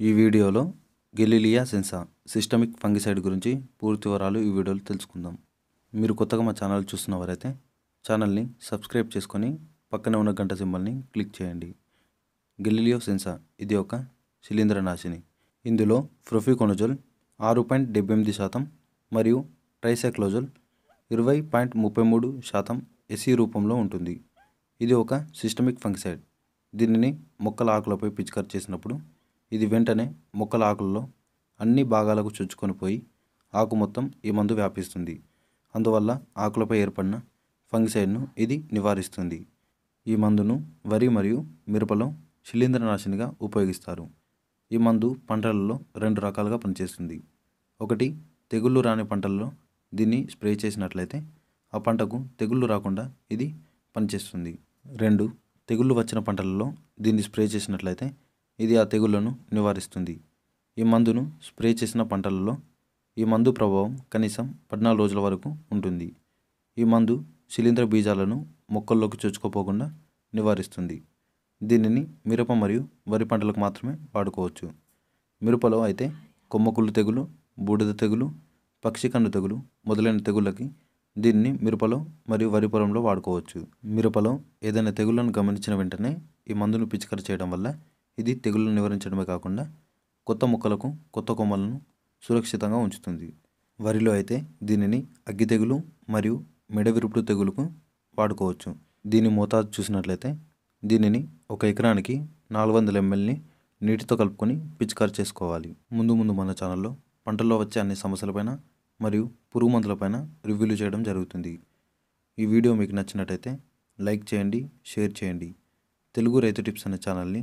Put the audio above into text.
ఈ వీడియోలో గెలీలియా సెన్సా systemic fungicide గురించి పూర్తి వివరాలు ఈ వీడియోలో తెలుసుకుందాం మీరు కొత్తగా మా ఛానల్ చూస్తున్నవారైతే ఛానల్ని సబ్స్క్రైబ్ చేసుకొని పక్కనే ఉన్న గంట సింబల్ని క్లిక్ చేయండి గెలీలియో సెన్సా ఇది ఒక శిలీంద్రనాశిని ఇందులో ప్రొఫికొనజోల్ ఆరు పాయింట్ డెబ్బై ఎనిమిది శాతం మరియు ట్రైసైక్లోజోల్ ఇరవై పాయింట్ ముప్పై మూడు శాతం ఎస్సీ రూపంలో ఉంటుంది ఇది ఒక సిస్టమిక్ ఫంగిసైడ్ దీనిని మొక్కల ఆకులపై పిచికారి చేసినప్పుడు ఇది వెంటనే మొక్కల ఆకుల్లో అన్ని భాగాలకు చుచ్చుకొని పోయి ఆకు మొత్తం ఈ మందు వ్యాపిస్తుంది అందువల్ల ఆకులపై ఏర్పడిన ఫంగిసైడ్ను ఇది నివారిస్తుంది ఈ మందును వరి మరియు మిరపలో శిలీంద్రనాశినిగా ఉపయోగిస్తారు ఈ మందు పంటలలో రెండు రకాలుగా పనిచేస్తుంది ఒకటి తెగుళ్ళు రాని పంటల్లో దీన్ని స్ప్రే చేసినట్లయితే ఆ పంటకు తెగుళ్ళు రాకుండా ఇది పనిచేస్తుంది రెండు తెగుళ్ళు వచ్చిన పంటలలో దీన్ని స్ప్రే చేసినట్లయితే ఇది ఆ తెగుళ్లను నివారిస్తుంది ఈ మందును స్ప్రే చేసిన పంటలలో ఈ మందు ప్రభావం కనీసం పద్నాలుగు రోజుల వరకు ఉంటుంది ఈ మందు శిలీంద్ర బీజాలను మొక్కల్లోకి చొచ్చుకోపోకుండా నివారిస్తుంది దీనిని మిరప మరియు వరి పంటలకు మాత్రమే వాడుకోవచ్చు మిరపలో అయితే కొమ్మకుళ్ళు తెగులు బూడిద తెగులు పక్షి కన్ను తెగులు మొదలైన తెగుళ్ళకి దీన్ని మిరపలో మరియు వరి పొలంలో వాడుకోవచ్చు మిరపలో ఏదైనా తెగుళ్లను గమనించిన వెంటనే ఈ మందును పిచికర చేయడం వల్ల ఇది తెగుళ్ళను నివారించడమే కాకుండా కొత్త మొక్కలకు కొత్త కొమ్మలను సురక్షితంగా ఉంచుతుంది వరిలో అయితే దీనిని అగ్గి తెగులు మరియు మెడవిరుపుడు తెగులుకు వాడుకోవచ్చు దీని మోతాదు చూసినట్లయితే దీనిని ఒక ఎకరానికి నాలుగు వందల ఎంఎల్ని నీటితో కలుపుకొని పిచికారి చేసుకోవాలి ముందు ముందు మన ఛానల్లో పంటల్లో వచ్చే అన్ని సమస్యలపైన మరియు పురుగు మందులపైన రివ్యూలు చేయడం జరుగుతుంది ఈ వీడియో మీకు నచ్చినట్టయితే లైక్ చేయండి షేర్ చేయండి తెలుగు రైతు టిప్స్ అనే ఛానల్ని